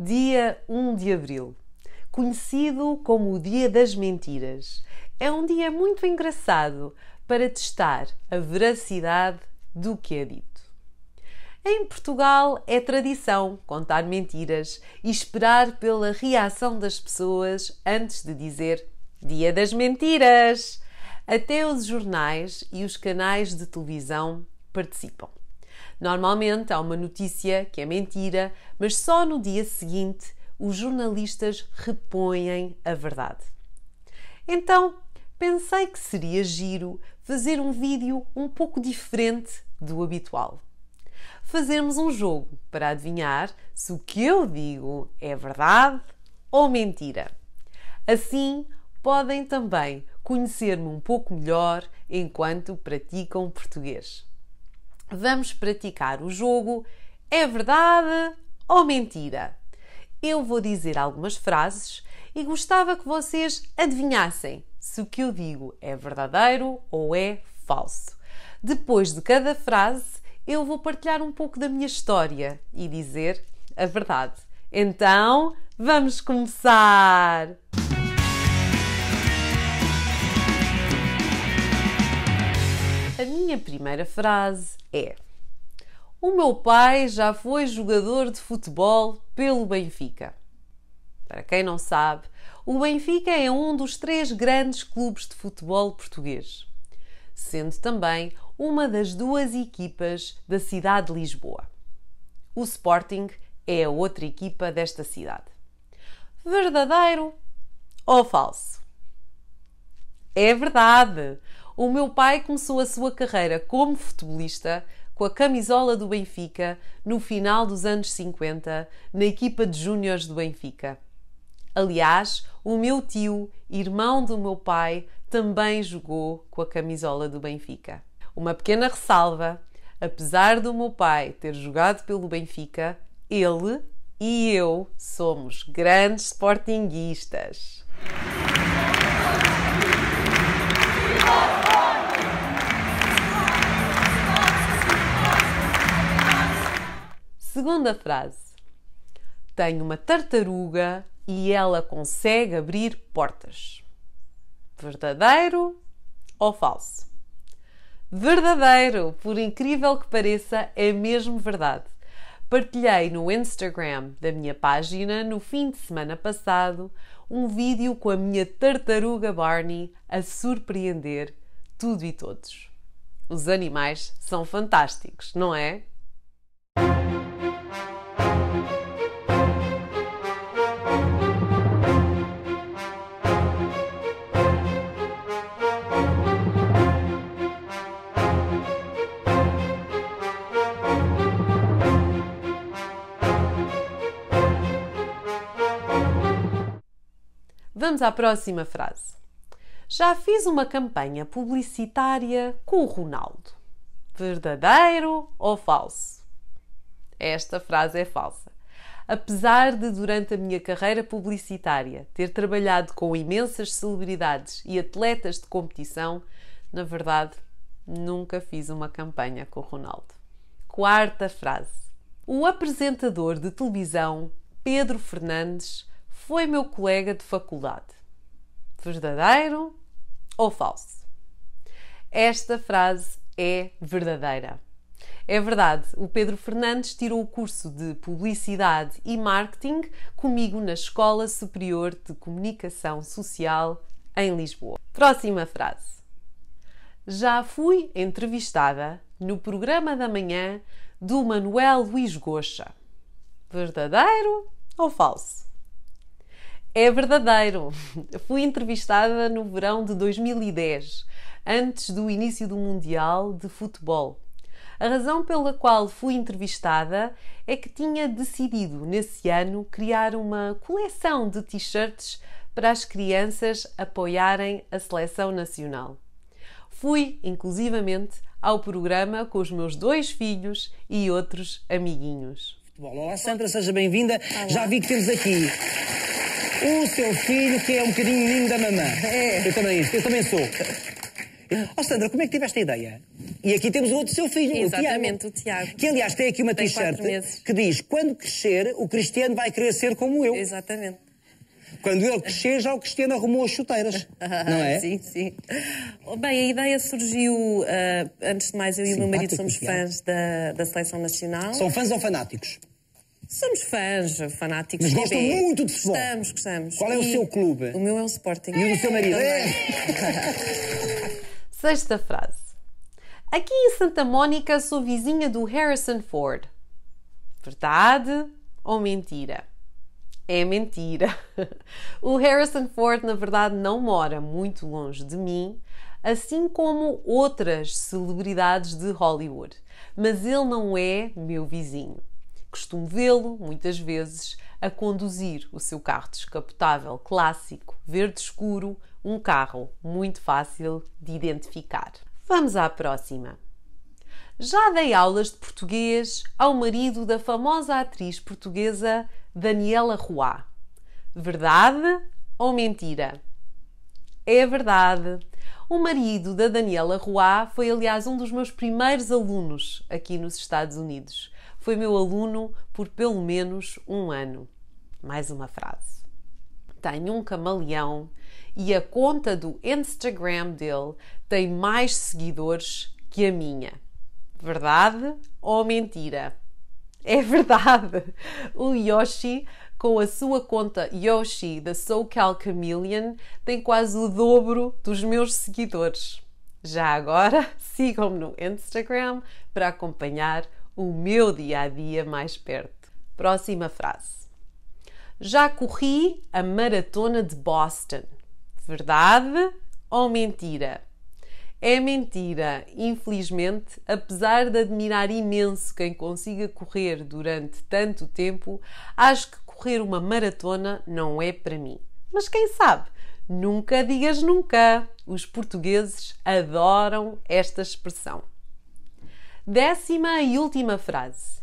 Dia 1 de Abril, conhecido como o Dia das Mentiras, é um dia muito engraçado para testar a veracidade do que é dito. Em Portugal é tradição contar mentiras e esperar pela reação das pessoas antes de dizer Dia das Mentiras. Até os jornais e os canais de televisão participam. Normalmente há uma notícia que é mentira, mas só no dia seguinte os jornalistas repõem a verdade. Então, pensei que seria giro fazer um vídeo um pouco diferente do habitual. Fazermos um jogo para adivinhar se o que eu digo é verdade ou mentira. Assim, podem também conhecer-me um pouco melhor enquanto praticam português. Vamos praticar o jogo é verdade ou mentira? Eu vou dizer algumas frases e gostava que vocês adivinhassem se o que eu digo é verdadeiro ou é falso. Depois de cada frase, eu vou partilhar um pouco da minha história e dizer a verdade. Então, vamos começar! A minha primeira frase é: O meu pai já foi jogador de futebol pelo Benfica. Para quem não sabe, o Benfica é um dos três grandes clubes de futebol português, sendo também uma das duas equipas da cidade de Lisboa. O Sporting é a outra equipa desta cidade. Verdadeiro ou falso? É verdade! O meu pai começou a sua carreira como futebolista com a camisola do Benfica no final dos anos 50, na equipa de júniores do Benfica. Aliás, o meu tio, irmão do meu pai, também jogou com a camisola do Benfica. Uma pequena ressalva: apesar do meu pai ter jogado pelo Benfica, ele e eu somos grandes sportinguistas. Segunda frase: Tenho uma tartaruga e ela consegue abrir portas. Verdadeiro ou falso? Verdadeiro, por incrível que pareça, é mesmo verdade. Partilhei no Instagram da minha página no fim de semana passado um vídeo com a minha tartaruga Barney a surpreender tudo e todos. Os animais são fantásticos, não é? Vamos à próxima frase. Já fiz uma campanha publicitária com o Ronaldo. Verdadeiro ou falso? Esta frase é falsa. Apesar de, durante a minha carreira publicitária, ter trabalhado com imensas celebridades e atletas de competição, na verdade, nunca fiz uma campanha com o Ronaldo. Quarta frase. O apresentador de televisão Pedro Fernandes foi meu colega de faculdade? Verdadeiro ou falso? Esta frase é verdadeira. É verdade, o Pedro Fernandes tirou o curso de Publicidade e Marketing comigo na Escola Superior de Comunicação Social em Lisboa. Próxima frase. Já fui entrevistada no programa da manhã do Manuel Luís Goxa. Verdadeiro ou falso? É verdadeiro. Fui entrevistada no verão de 2010, antes do início do Mundial de Futebol. A razão pela qual fui entrevistada é que tinha decidido, nesse ano, criar uma coleção de t-shirts para as crianças apoiarem a seleção nacional. Fui, inclusivamente, ao programa com os meus dois filhos e outros amiguinhos. Olá, Sandra, seja bem-vinda. Já vi que temos aqui o seu filho que é um bocadinho menino da mamã. É. Eu também, eu também sou. Ó oh, Sandra, como é que tive esta ideia? E aqui temos outro seu filho, Exatamente, o Tiago. O Tiago. Que aliás tem aqui uma t-shirt que diz: Quando crescer, o Cristiano vai querer ser como eu. Exatamente. Quando ele crescer, já o Cristiano arrumou as chuteiras. não é? Sim, sim. Bem, a ideia surgiu. Uh, antes de mais, eu e o meu marido somos fãs da, da seleção nacional. São fãs ou fanáticos? Somos fãs, fanáticos. Mas gostam muito de futebol. Gostamos, gostamos. Qual é e o seu clube? O meu é o Sporting. E o seu marido? É. Sexta frase. Aqui em Santa Mónica sou vizinha do Harrison Ford. Verdade ou mentira? É mentira. O Harrison Ford, na verdade, não mora muito longe de mim, assim como outras celebridades de Hollywood, mas ele não é meu vizinho costumo vê-lo, muitas vezes, a conduzir o seu carro descapotável clássico, verde escuro, um carro muito fácil de identificar. Vamos à próxima. Já dei aulas de português ao marido da famosa atriz portuguesa Daniela Roy. Verdade ou mentira? É verdade. O marido da Daniela Roy foi, aliás, um dos meus primeiros alunos aqui nos Estados Unidos foi meu aluno por pelo menos um ano. Mais uma frase. Tenho um camaleão e a conta do Instagram dele tem mais seguidores que a minha. Verdade ou mentira? É verdade! O Yoshi, com a sua conta Yoshi da SoCal Chameleon, tem quase o dobro dos meus seguidores. Já agora, sigam-me no Instagram para acompanhar o meu dia a dia mais perto. Próxima frase. Já corri a maratona de Boston. Verdade ou mentira? É mentira, infelizmente, apesar de admirar imenso quem consiga correr durante tanto tempo, acho que correr uma maratona não é para mim. Mas quem sabe? Nunca digas nunca! Os portugueses adoram esta expressão. Décima e última frase.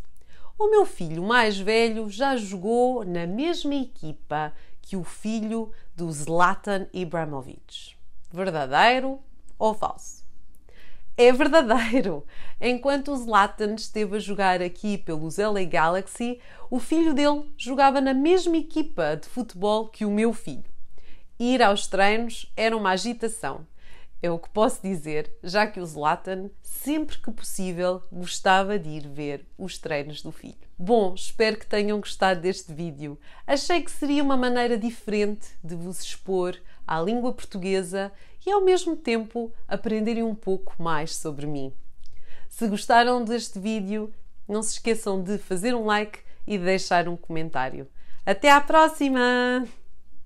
O meu filho mais velho já jogou na mesma equipa que o filho do Zlatan Ibrahimovic. Verdadeiro ou falso? É verdadeiro! Enquanto o Zlatan esteve a jogar aqui pelos LA Galaxy, o filho dele jogava na mesma equipa de futebol que o meu filho. Ir aos treinos era uma agitação é o que posso dizer, já que o Zlatan, sempre que possível, gostava de ir ver os treinos do filho. Bom, espero que tenham gostado deste vídeo. Achei que seria uma maneira diferente de vos expor à língua portuguesa e, ao mesmo tempo, aprenderem um pouco mais sobre mim. Se gostaram deste vídeo, não se esqueçam de fazer um like e deixar um comentário. Até à próxima!